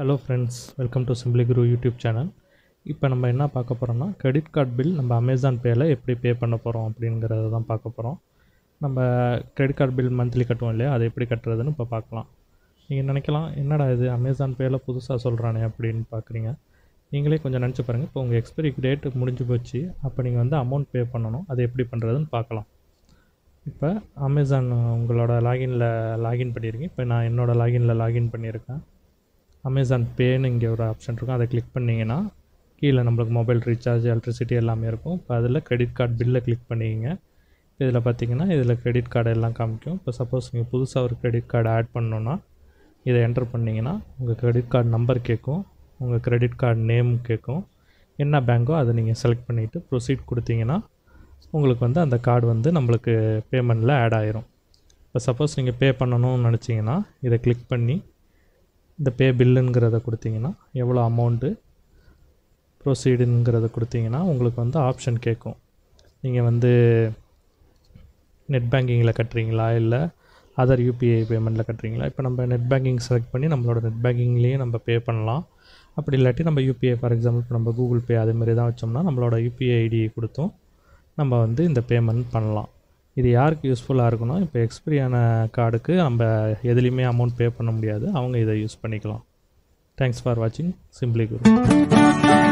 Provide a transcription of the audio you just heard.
hello friends welcome to Simply Guru YouTube channel இப்போ நம்ம என்ன பார்க்க போகிறோம்னா கிரெடிட் கார்டு பில் நம்ம அமேசான் பேயில் எப்படி பே பண்ண போகிறோம் அப்படிங்கிறத தான் பார்க்க போகிறோம் நம்ம கிரெடிட் கார்டு பில் மந்த்லி கட்டுவோம் இல்லையா அதை எப்படி கட்டுறதுன்னு இப்போ பார்க்கலாம் நீங்கள் நினைக்கலாம் என்னடா இது அமேசான் பேயில் புதுசாக சொல்கிறானே அப்படின்னு பார்க்குறீங்க நீங்களே கொஞ்சம் நினச்சி பாருங்கள் இப்போ உங்கள் எக்ஸ்பைரி டேட் முடிஞ்சு போச்சு அப்போ நீங்கள் வந்து அமௌண்ட் பே பண்ணணும் அதை எப்படி பண்ணுறதுன்னு பார்க்கலாம் இப்போ அமேசான் உங்களோட லாகினில் லாகின் பண்ணியிருக்கேன் இப்போ நான் என்னோடய லாகினில் லாகின் பண்ணியிருக்கேன் அமேசான் பேன்னு இங்கே ஒரு ஆப்ஷன் இருக்கும் அதை கிளிக் பண்ணிங்கன்னா கீழே நம்மளுக்கு மொபைல் ரீசார்ஜ் எலக்ட்ரிசிட்டி எல்லாமே இருக்கும் இப்போ அதில் கிரெடிட் கார்டு பில்லை கிளிக் பண்ணிக்கிங்க இதில் பார்த்தீங்கன்னா இதில் கிரெடிட் கார்டு எல்லாம் காமிக்கும் இப்போ சப்போஸ் நீங்கள் புதுசாக ஒரு கிரெடிட் கார்டு ஆட் பண்ணோன்னா இதை என்டர் பண்ணிங்கன்னா உங்கள் கிரெடிட் கார்டு நம்பர் கேட்கும் உங்கள் கிரெடிட் கார்டு நேம் கேட்கும் என்ன பேங்க்கோ அதை நீங்கள் செலக்ட் பண்ணிவிட்டு ப்ரொசீட் கொடுத்தீங்கன்னா உங்களுக்கு வந்து அந்த கார்டு வந்து நம்மளுக்கு பேமெண்ட்டில் ஆட் ஆயிரும் இப்போ சப்போஸ் நீங்கள் பே பண்ணணும்னு நினச்சிங்கன்னா இதை கிளிக் பண்ணி இந்த பே பில்லுங்கிறத கொடுத்தீங்கன்னா எவ்வளோ அமௌண்ட்டு ப்ரொசீடுங்கிறத கொடுத்தீங்கன்னா உங்களுக்கு வந்து ஆப்ஷன் கேட்கும் நீங்கள் வந்து நெட் பேங்கிங்கில் கட்டுறீங்களா இல்லை அதர் யூபிஐ பேமெண்ட்டில் கட்டுறீங்களா இப்போ நம்ம நெட் பேங்கிங் செலக்ட் பண்ணி நம்மளோட நெட் பேங்கிங்லேயே நம்ம பே பண்ணலாம் அப்படி இல்லாட்டி நம்ம யூபிஐ ஃபார் எக்ஸாம்பிள் இப்போ நம்ம கூகுள் பே அதேமாரி தான் வச்சோம்னா நம்மளோட யூபிஐ ஐடியை கொடுத்தும் நம்ம வந்து இந்த பேமெண்ட் பண்ணலாம் இது யாருக்கு யூஸ்ஃபுல்லாக இருக்கணும் இப்போ எக்ஸ்பிரியான கார்டுக்கு நம்ம எதுலேயுமே அமௌண்ட் பே பண்ண முடியாது அவங்க இதை யூஸ் பண்ணிக்கலாம் தேங்க்ஸ் ஃபார் வாட்சிங் சிம்பிளி குரு